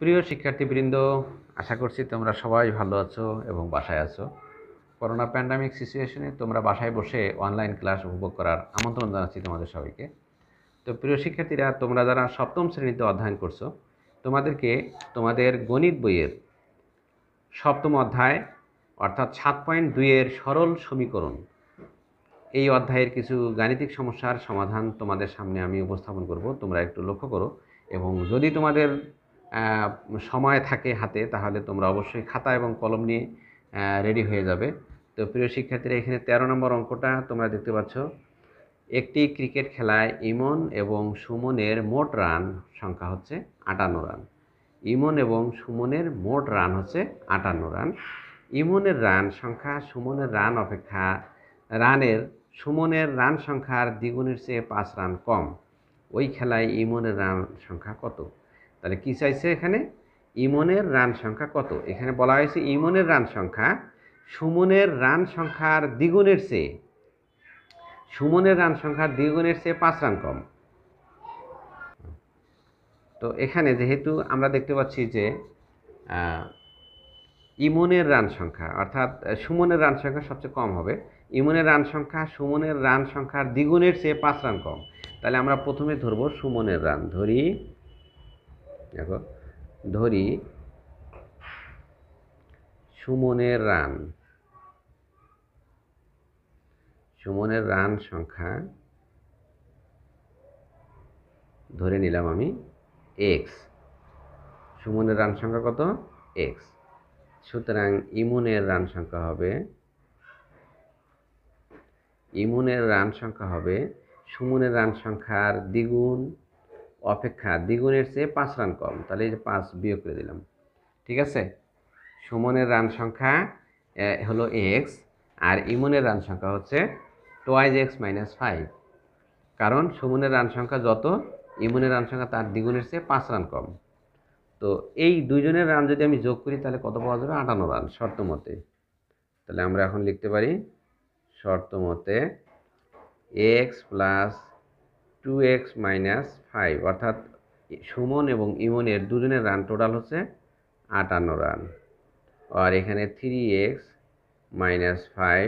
প্রিয় শিক্ষার্থীবৃন্দ আশা করছি তোমরা সবাই ভালো আছো এবং বাসায় আছো করোনা প্যান্ডামিক সিচুয়েশনে তোমরা বাসায় বসে অনলাইন ক্লাস উপভোগ করার আমন্ত্রণ জানাচ্ছি তোমাদের সবাইকে তো প্রিয় শিক্ষার্থীরা তোমরা যারা সপ্তম শ্রেণীতে অধ্যয়ন করছো তোমাদেরকে তোমাদের গণিত বইয়ের সপ্তম অধ্যায় অর্থাৎ সাত পয়েন্ট দুইয়ের সরল সমীকরণ এই অধ্যায়ের কিছু গাণিতিক সমস্যার সমাধান তোমাদের সামনে আমি উপস্থাপন করব তোমরা একটু লক্ষ্য করো এবং যদি তোমাদের সময় থাকে হাতে তাহলে তোমরা অবশ্যই খাতা এবং কলম নিয়ে রেডি হয়ে যাবে তো প্রিয় শিক্ষার্থীরা এখানে ১৩ নম্বর অঙ্কটা তোমরা দেখতে পাচ্ছ একটি ক্রিকেট খেলায় ইমন এবং সুমনের মোট রান সংখ্যা হচ্ছে আটান্ন রান ইমন এবং সুমনের মোট রান হচ্ছে আটান্ন রান ইমনের রান সংখ্যা সুমনের রান অপেক্ষা রানের সুমনের রান সংখ্যার দ্বিগুণের চেয়ে পাঁচ রান কম ওই খেলায় ইমনের রান সংখ্যা কত তাহলে কি চাইছে এখানে ইমনের রান সংখ্যা কত এখানে বলা হয়েছে ইমনের রান সংখ্যা সুমনের রান সংখ্যার দ্বিগুণের চেয়ে সুমনের রান সংখ্যার দ্বিগুণের চেয়ে পাঁচ রান কম তো এখানে যেহেতু আমরা দেখতে পাচ্ছি যে ইমনের রান সংখ্যা অর্থাৎ সুমনের রান সংখ্যা সবচেয়ে কম হবে ইমনের রান সংখ্যা সুমনের রান সংখ্যার দ্বিগুণের চেয়ে পাঁচ রান কম তাহলে আমরা প্রথমে ধরবো সুমনের রান ধরি দেখো ধরি সুমনের রান সুমনের রান সংখ্যা ধরে নিলাম আমি এক্স সুমনের রান সংখ্যা কত এক্স সুতরাং ইমুনের রান সংখ্যা হবে ইমুনের রান সংখ্যা হবে সুমনের রান সংখ্যার দ্বিগুণ অপেক্ষা দ্বিগুণের চেয়ে পাঁচ রান কম তাহলে এই যে পাঁচ বিয়োগ করে দিলাম ঠিক আছে সুমনের রান সংখ্যা হলো এক্স আর ইমনের রান সংখ্যা হচ্ছে টোয়াইজ এক্স মাইনাস ফাইভ কারণ সুমনের রান সংখ্যা যত ইমনের রান সংখ্যা তার দ্বিগুণের চেয়ে পাঁচ রান কম তো এই দুইজনের রান যদি আমি যোগ করি তাহলে কত পাওয়া যাবে আটান্ন রান শর্ত মতে তাহলে আমরা এখন লিখতে পারি শর্ত মতে X plus two X minus five অর্থাৎ সুমন এবং ইমনের দুজনের রান টোটাল হচ্ছে আটান্ন রান আর এখানে three X minus five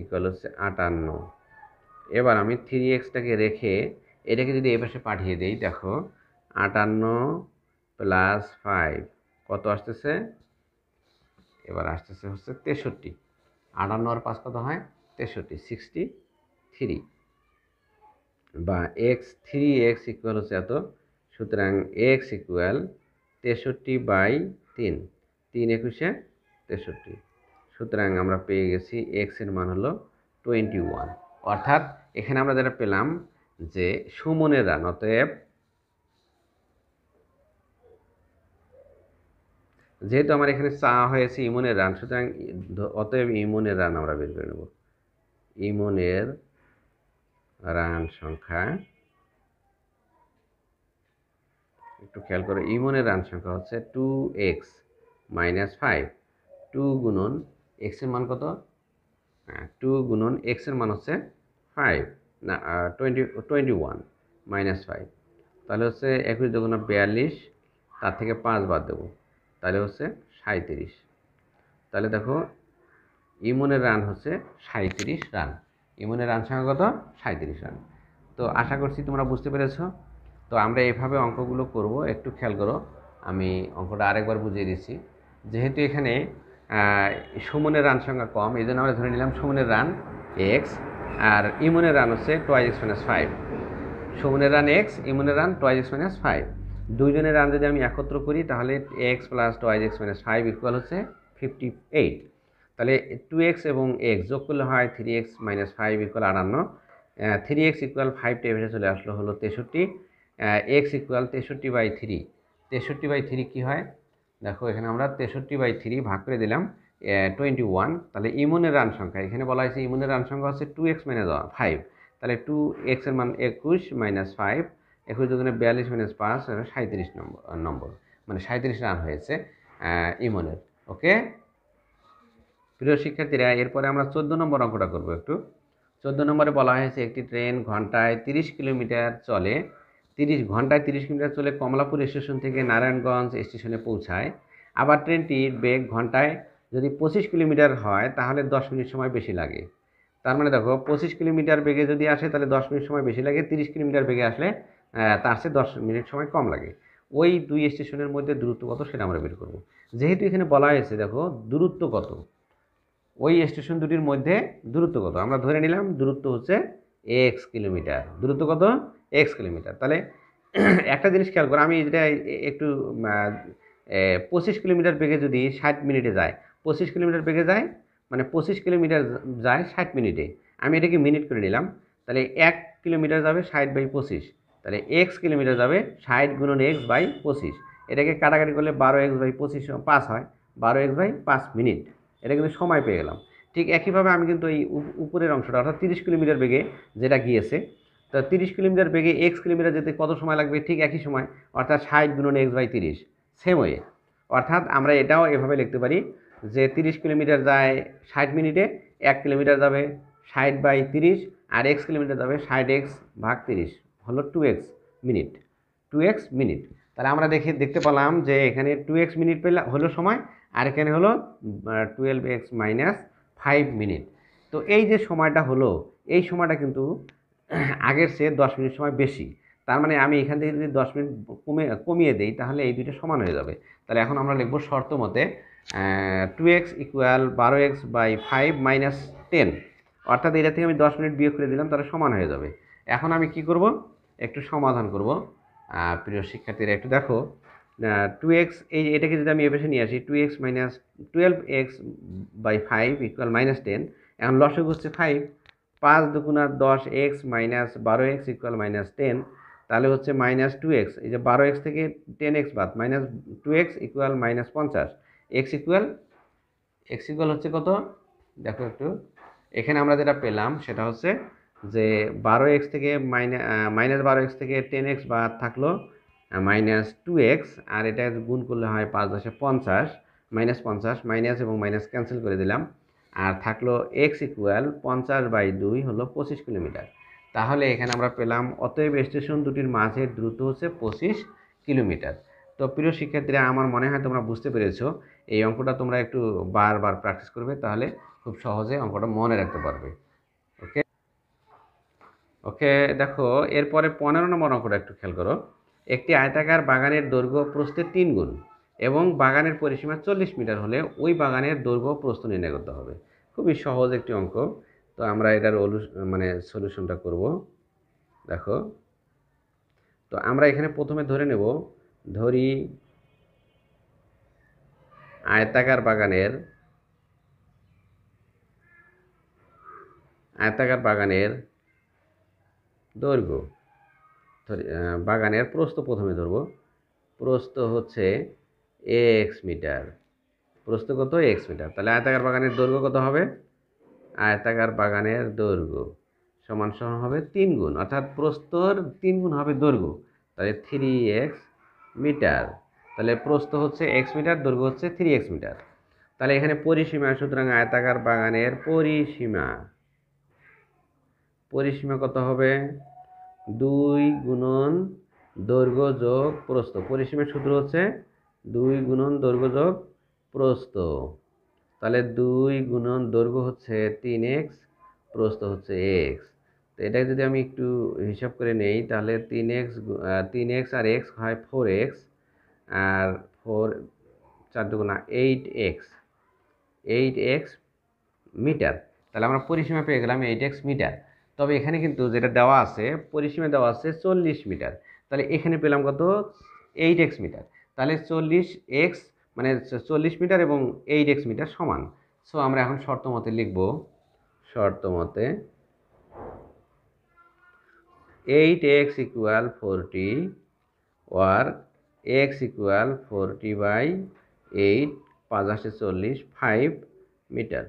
equal হচ্ছে আটান্ন এবার আমি থ্রি এক্সটাকে রেখে এটাকে যদি এ পাশে পাঠিয়ে দিই দেখো আটান্ন প্লাস ফাইভ কত আসতেছে এবার আসতেছে হচ্ছে তেষট্টি আটান্ন আর পাঁচ কত হয় তেষট্টি সিক্সটি থ্রি বা এক্স থ্রি এক্স ইকুয়াল হচ্ছে এত সুতরাং এক্স ইকুয়াল তেষট্টি বাই তিন তিন একুশে তেষট্টি সুতরাং আমরা পেয়ে গেছি এক্সের মান হলো টোয়েন্টি ওয়ান অর্থাৎ এখানে আমরা যেটা পেলাম যে সুমনের রান অতএব যেহেতু আমার এখানে চা হয়েছে ইমনের রান সুতরাং অতএব ইমনের রান আমরা বের করে নেব ইমনের রান সংখ্যা একটু খেয়াল করো ইমনের রান সংখ্যা হচ্ছে two X minus five two গুণন এক্সের মান কত টু হ্যাঁ, গুণন এক্সের মান হচ্ছে ফাইভ না twenty twenty one minus five তাহলে হচ্ছে একুশ দুগুণ বিয়াল্লিশ তার থেকে পাঁচ বাদ দেবো তাহলে হচ্ছে সাঁত্রিশ তাহলে দেখো ইমনের রান হচ্ছে সাঁত্রিশ রান ইমনের রান কত সাঁত্রিশ রান তো আশা করছি তোমরা বুঝতে পেরেছ তো আমরা এভাবে অঙ্কগুলো করব একটু খেয়াল করো আমি অঙ্কটা আরেকবার বুঝিয়ে দিচ্ছি যেহেতু এখানে সুমনের রান সংখ্যা কম এই জন্য আমরা ধরে নিলাম সুমনের রান এক্স আর ইমনের রান হচ্ছে টোয়াইজ এক্স মাইনাস ফাইভ সুমনের রান এক্স ইমনের run twice X minus five দুইজনের রান যদি আমি একত্র করি তাহলে X plus twice X minus five equal হচ্ছে ফিফটি এইট তাহলে টু এক্স এবং এক্স যোগ করলে হয় three X minus five equal আটান্ন থ্রি এক্স ইকুয়াল ফাইভ টেবিলে চলে আসলো হলো তেষট্টি এক্স ইকুয়াল তেষট্টি বাই থ্রি তেষট্টি বাই থ্রি কী হয় দেখো এখানে আমরা তেষট্টি বাই থ্রি ভাগ করে দিলাম টোয়েন্টি ওয়ান তাহলে ইমুনের রান সংখ্যা এখানে বলা হয়েছে ইমুনের রান সংখ্যা হচ্ছে টু এক্স মাইনাস ফাইভ তাহলে টু এক্সের মান একুশ মাইনাস ফাইভ একুশ দুজনে বিয়াল্লিশ মাইনাস পাঁচ সাঁত্রিশ নম্বর নম্বর মানে সাঁত্রিশ রান হয়েছে ইমুনের ওকে প্রিয় শিক্ষার্থীরা এরপরে আমরা চোদ্দ নম্বর অঙ্কটা করব একটু চোদ্দ নম্বরে বলা হয়েছে একটি ট্রেন ঘন্টায় তিরিশ কিলোমিটার চলে তিরিশ ঘন্টায় তিরিশ কিলোমিটার চলে কমলাপুর স্টেশন থেকে নারায়ণগঞ্জ স্টেশনে পৌঁছায় আবার ট্রেনটির বেগ ঘন্টায় যদি পঁচিশ কিলোমিটার হয় তাহলে দশ মিনিট সময় বেশি লাগে তার মানে দেখো পঁচিশ কিলোমিটার বেগে যদি আসে তাহলে দশ মিনিট সময় বেশি লাগে তিরিশ কিলোমিটার বেগে আসলে তার সে দশ মিনিট সময় কম লাগে ওই দুই স্টেশনের মধ্যে দূরত্ব কত সেটা আমরা বের করব যেহেতু এখানে বলা হয়েছে দেখো দূরত্ব কত ওই স্টেশন দুটির মধ্যে দূরত্ব কত আমরা ধরে নিলাম দূরত্ব হচ্ছে এক্স কিলোমিটার দূরত্ব কত এক্স কিলোমিটার তাহলে একটা জিনিস খেয়াল করো আমি যেটা একটু পঁচিশ কিলোমিটার বেগে যদি ষাট মিনিটে যায় পঁচিশ কিলোমিটার বেগে যায় মানে পঁচিশ কিলোমিটার যায় ষাট মিনিটে আমি এটাকে মিনিট করে নিলাম তাহলে এক কিলোমিটার যাবে ষাট বাই পঁচিশ তাহলে এক্স কিলোমিটার যাবে ষাট গুণন এক্স বাই পঁচিশ এটাকে কাটাকাটি করলে বারো এক্স বাই পঁচিশ পাঁচ হয় বারো এক্স বাই পাঁচ মিনিট এটা কিন্তু সময় পেয়ে গেলাম ঠিক একইভাবে আমি কিন্তু এই উপরের অংশটা অর্থাৎ তিরিশ কিলোমিটার বেগে যেটা গিয়েছে তো তিরিশ কিলোমিটার বেগে এক্স কিলোমিটার যেতে কত সময় লাগবে ঠিক একই সময় অর্থাৎ ষাট গুণন এক্স বাই তিরিশ সেম ওয়ে অর্থাৎ আমরা এটাও এভাবে লিখতে পারি যে তিরিশ কিলোমিটার যায় ষাট মিনিটে এক কিলোমিটার যাবে ষাট বাই তিরিশ আর এক্স কিলোমিটার যাবে ষাট এক্স ভাগ তিরিশ হলো two X minute two X minute তাহলে আমরা দেখে দেখতে পেলাম যে এখানে টু এক্স মিনিট পেলে হলো সময় আর এখানে হলো twelve X minus five minute তো এই যে সময়টা হলো এই সময়টা কিন্তু আগের চেয়ে দশ মিনিট সময় বেশি তার মানে আমি এখান থেকে যদি দশ মিনিট কমে কমিয়ে দিই তাহলে এই দুইটা সমান হয়ে যাবে তাহলে এখন আমরা লিখব শর্ত মতে টু এক্স ইকুয়াল বারো X by five minus ten অর্থাৎ এটা থেকে আমি দশ মিনিট বিয়োগ করে দিলাম তাহলে সমান হয়ে যাবে এখন আমি কি করব একটু সমাধান করব প্রিয় শিক্ষার্থীরা একটু দেখো টু এক্স এই এটাকে যদি আমি এপাশে নিয়ে আসি two X minus twelve X by five equal minus ten এখন লসে ঘুরছে ফাইভ পাঁচ দুগুণা দশ এক্স মাইনাস বারো এক্স ইকুয়াল মাইনাস টেন তাহলে হচ্ছে মাইনাস টু এক্স এই যে বারো এক্স থেকে টেন এক্স বাদ minus two X equal minus পঞ্চাশ এক্স ইকুয়াল এক্স ইকুয়াল হচ্ছে কত দেখো একটু এখানে আমরা যেটা পেলাম সেটা হচ্ছে যে বারো এক্স থেকে মাইনা মাইনাস বারো এক্স থেকে টেন এক্স বাদ থাকলো মাইনাস টু এক্স আর এটা গুণ করলে হয় পাঁচ দশে পঞ্চাশ মাইনাস পঞ্চাশ মাইনাস এবং মাইনাস ক্যান্সেল করে দিলাম আর থাকলো এক্স ইকুয়াল পঞ্চাশ বাই দুই হলো পঁচিশ কিলোমিটার তাহলে এখানে আমরা পেলাম অতএব স্টেশন দুটির মাঝের দ্রুত হচ্ছে পঁচিশ কিলোমিটার তো প্রিয় শিক্ষার্থীরা আমার মনে হয় তোমরা বুঝতে পেরেছো এই অঙ্কটা তোমরা একটু বারবার প্র্যাকটিস করবে তাহলে খুব সহজে অঙ্কটা মনে রাখতে পারবে ওকে ওকে দেখো এরপরে পনেরো নম্বর অঙ্কটা একটু খেয়াল করো একটি আয়তাকার বাগানের দৈর্ঘ্য প্রস্থের তিন গুণ এবং বাগানের পরিসীমা চল্লিশ মিটার হলে ওই বাগানের দৈর্ঘ্য প্রস্তুত নির্ণয় করতে হবে খুবই সহজ একটি অঙ্ক তো আমরা এটার মানে সলিউশনটা করব দেখো তো আমরা এখানে প্রথমে ধরে নেব ধরি আয়তাকার বাগানের আয়তাকার বাগানের দৈর্ঘ্য বাগানের প্রস্থ প্রথমে ধরব প্রস্থ হচ্ছে এক্স মিটার প্রস্থ কত এক্স মিটার তাহলে আয়তাকার বাগানের দৈর্ঘ্য কত হবে আয়তাকার বাগানের দৈর্ঘ্য সমান সমান হবে তিন গুণ অর্থাৎ প্রস্তর তিন গুণ হবে দৈর্ঘ্য তাহলে থ্রি এক্স মিটার তাহলে প্রস্ত হচ্ছে এক্স মিটার দৈর্ঘ্য হচ্ছে থ্রি এক্স মিটার তাহলে এখানে পরিসীমা সুতরাং আয়তাকার বাগানের পরিসীমা পরিসীমা কত হবে দুই গুণন দৈর্ঘ্য যোগ প্রস্থ পরিসীমের সূত্র হচ্ছে দুই গুণন দৈর্ঘ্য যোগ প্রস্থ তাহলে দুই গুণন দৈর্ঘ্য হচ্ছে তিন এক্স প্রস্থ হচ্ছে এক্স তো এটাকে যদি আমি একটু হিসাব করে নেই তাহলে তিন এক্স তিন এক্স আর এক্স হয় ফোর এক্স আর ফোর চার দুগুণা eight X eight X meter তাহলে আমরা পরিসীমা পেয়ে গেলাম এইট এক্স মিটার তবে এখানে কিন্তু যেটা দেওয়া আছে পরিসীমা দেওয়া আছে চল্লিশ মিটার তাহলে এখানে পেলাম কত এইট এক্স মিটার তাহলে চল্লিশ এক্স মানে চল্লিশ মিটার এবং এইট এক্স মিটার সমান সো আমরা এখন শর্ত মতে লিখব শর্ত মতে eight X equal forty or X equal forty by eight পাঁচাশে চল্লিশ ফাইভ মিটার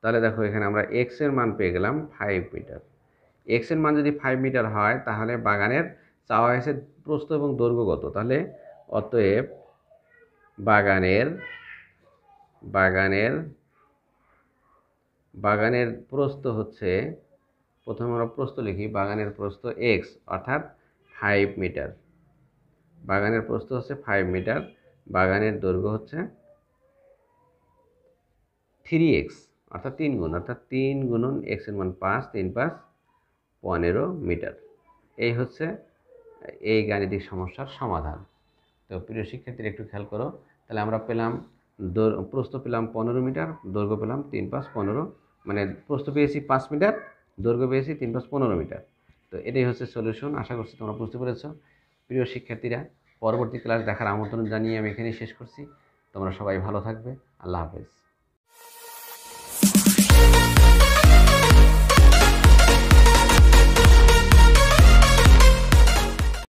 তাহলে দেখো এখানে আমরা এক্সের মান পেয়ে গেলাম ফাইভ মিটার এক্সের মান যদি ফাইভ মিটার হয় তাহলে বাগানের চাওয়া হয়েছে প্রস্ত এবং দৈর্ঘ্যগত তাহলে অতএব বাগানের বাগানের বাগানের প্রস্ত হচ্ছে প্রথমে আমরা প্রস্ত লিখি বাগানের প্রস্ত এক্স অর্থাৎ ফাইভ মিটার বাগানের প্রস্ত হচ্ছে ফাইভ মিটার বাগানের দৈর্ঘ্য হচ্ছে থ্রি এক্স অর্থাৎ তিন গুণ অর্থাৎ তিন গুণন এক্সের মান পাঁচ তিন পাঁচ পনেরো মিটার এই হচ্ছে এই গাণিতিক সমস্যার সমাধান তো প্রিয় শিক্ষার্থীরা একটু খেয়াল করো তাহলে আমরা পেলাম প্রস্থ পেলাম পনেরো মিটার দৈর্ঘ্য পেলাম তিন পাঁচ পনেরো মানে প্রস্থ পেয়েছি পাঁচ মিটার দৈর্ঘ্য পেয়েছি তিন পাঁচ পনেরো মিটার তো এটাই হচ্ছে সলিউশন আশা করছি তোমরা বুঝতে পেরেছ প্রিয় শিক্ষার্থীরা পরবর্তী ক্লাস দেখার আমন্ত্রণ জানিয়ে আমি এখানেই শেষ করছি তোমরা সবাই ভালো থাকবে আল্লাহ হাফেজ